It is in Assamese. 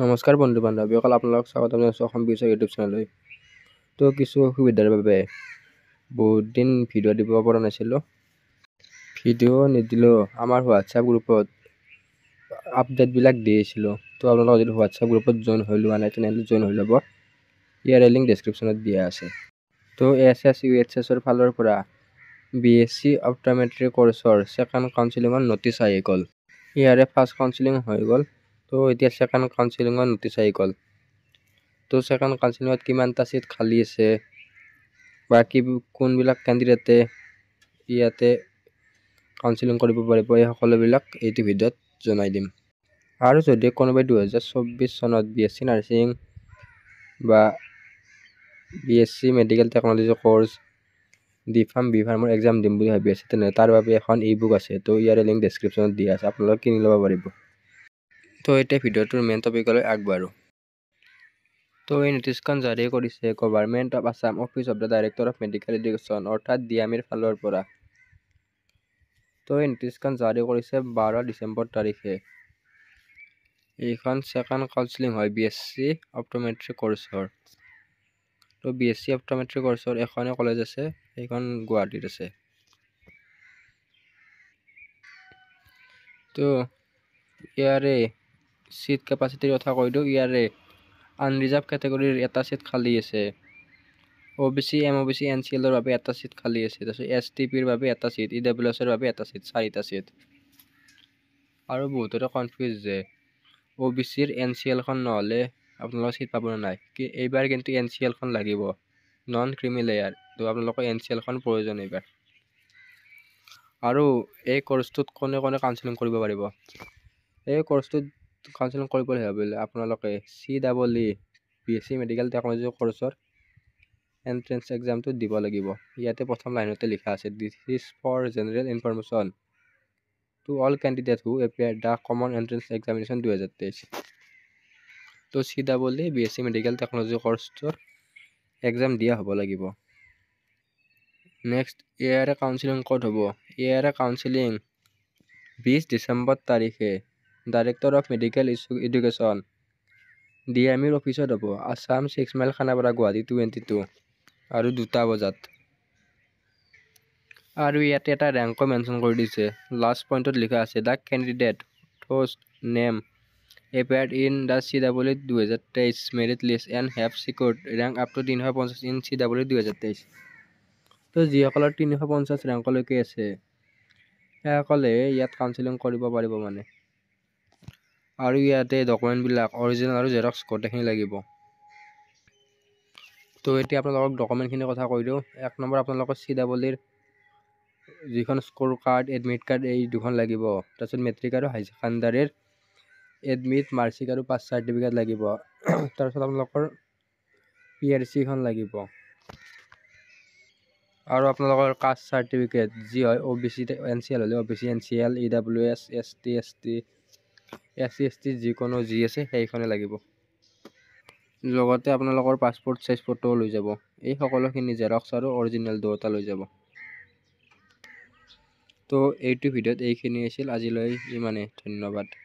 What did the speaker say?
নমস্কাৰ বন্ধু বান্ধৱীসকল আপোনালোক স্বাগতম জনাইছোঁ অসম বিচাৰ ইউটিউব চেনেললৈ তো কিছু অসুবিধাৰ বাবে বহুত দিন ভিডিঅ' দিব পৰা নাছিলোঁ ভিডিঅ' নিদিলোঁ আমাৰ হোৱাটছএপ গ্ৰুপত আপডেটবিলাক দিছিলোঁ তো আপোনালোকে যদি হোৱাটছএপ গ্ৰুপত জইন হৈ লোৱা নাই তেনেহ'লে জইন হৈ ল'ব ইয়াৰে লিংক ডিছক্ৰিপশ্যনত দিয়া আছে তো এছ এছ ইউ এইচ এছৰ ফালৰ পৰা বি এছ চি অপ্টমেট্ৰিক কৰ্চৰ ছেকেণ্ড কাউঞ্চিলিঙৰ নটিচ আহি গ'ল ইয়াৰে ফাৰ্ষ্ট কাউঞ্চিলিং হৈ গ'ল তো এতিয়া ছেকেণ্ড কাউন্সিলিঙৰ নটিচ আহি গ'ল তো ছেকেণ্ড কাউন্সিলিঙত কিমানটা ছিট খালী আছে বা কি কোনবিলাক কেণ্ডিডেটে ইয়াতে কাউন্সিলিং কৰিব পাৰিব এই সকলোবিলাক এইটো ভিডিঅ'ত জনাই দিম আৰু যদি কোনোবাই দুহেজাৰ চৌব্বিছ চনত বি এছ চি নাৰ্ছিং বা B S C medical technology course D pharm B ফাৰ্মৰ এক্সাম দিম বুলি ভাবি আছে তেনেহ'লে তাৰ বাবে এখন ই বুক আছে তো ইয়াৰে লিংক ডেছক্ৰিপশ্যনত দিয়া আছে আপোনালোকে কিনি ল'ব পাৰিব তো এতিয়া ভিডিঅ'টোৰ মেইন টপিকলৈ আগবাঢ়ো তো এই নোটিছখন জাৰি কৰিছে government of Assam office of the director of medical education অৰ্থাৎ ডিয়ামিৰ ফালৰ পৰা তো এই নোটিছখন জাৰি কৰিছে বাৰ ডিচেম্বৰ তাৰিখে এইখন ছেকেণ্ড কাউন্সেলিং হয় বি এছ চি অপ্ট'মেট্ৰিক কৰ্চৰ তো বি এছ চি অপ্ট'মেট্ৰিক কৰ্চৰ এখনেই কলেজ আছে সেইখন গুৱাহাটীত আছে তো ইয়াৰে ছিট কেপাচিটিৰ কথা কৈ দিওঁ ইয়াৰে আনৰিজাৰ্ভ কেটেগৰীৰ এটা ছিট খালী আছে O' B C M O' B C N C এলৰ বাবে এটা ছিট খালী আছে তাৰপিছত এছ টি পিৰ বাবে এটা ছিট ই ডাব্লিউ এছৰ বাবে এটা ছিট চাৰিটা ছিট আৰু বহুতৰে কনফিউজ যে অ' বি চিৰ এন চি এলখন নহ'লে আপোনালোকৰ ছিট পাব নাই কি এইবাৰ কিন্তু এন চি এলখন লাগিব নন ক্ৰিমি লেয়াৰ ত' আপোনালোকৰ এন চি এলখন প্ৰয়োজন এইবাৰ আৰু এই কৰ্চটোত কোনে কোনে কাউঞ্চেলিং কৰিব পাৰিব এই কৰ্চটোত কাউন্সেলিং কৰিব লাগিব বোলে আপোনালোকে C double E B S C medical technology ক'ৰ্চৰ এণ্ট্ৰেঞ্চ এক্সামটো দিব লাগিব ইয়াতে প্ৰথম লাইনতে লিখা আছে this is for general information to all candidate who appear the common entrance examination দুহেজাৰ তেইছ তো C double E B S C medical technology কৰ্চটোৰ এক্সাম দিয়া হ'ব লাগিব next A R A counselling ক'ত হ'ব এ আৰ এ কাউঞ্চিলিং বিছ ডিচেম্বৰ তাৰিখে director of medical education D M ইৰ অফিচত হ'ব Assam six mile Khanapara Guwahati twenty two আৰু দুটা বজাত আৰু ইয়াতে এটা ৰেংকো মেনশ্যন কৰি দিছে লাষ্ট পইণ্টত লিখা আছে the candidate first name appear in the C W দুহেজাৰ তেইছ merit list and have secured rank up to তিনিশ পঞ্চাছ ইন চি ডাব্লিউ দুহেজাৰ তেইছ তো যিসকলৰ তিনিশ পঞ্চাছ ৰেংকলৈকে আছে সেইসকলে ইয়াত কাউঞ্চেলিং কৰিব পাৰিব মানে আৰু ইয়াতে ডকুমেণ্টবিলাক অৰিজিনেল আৰু জেৰক্স গোটেইখিনি লাগিব তো এতিয়া আপোনালোকক ডকুমেণ্টখিনিৰ কথা কৈ দিওঁ এক নম্বৰ আপোনালোকৰ চি ডাবল ইৰ যিখন স্কোৰ কাৰ্ড এডমিট কাৰ্ড এই দুখন লাগিব তাৰপিছত মেট্ৰিক আৰু হাই ছেকেণ্ডাৰীৰ এডমিট মাৰ্কশ্বিট আৰু পাছ চাৰ্টিফিকেট লাগিব তাৰপিছত আপোনালোকৰ পি আৰ চিখন লাগিব আৰু আপোনালোকৰ কাষ্ট চাৰ্টিফিকেট যি হয় O' B C N C L হ'লে O' B C N C L E W S S T S T S C S T যিকোনো যি আছে সেইখনে লাগিব লগতে আপোনালোকৰ পাছপৰ্ট চাইজ ফটোও লৈ যাব এই সকলোখিনি জেৰক্স আৰু অৰিজিনেল দুয়োটা লৈ যাব তো এইটো ভিডিঅ'ত এইখিনি আছিল আজিলৈ ইমানে ধন্যবাদ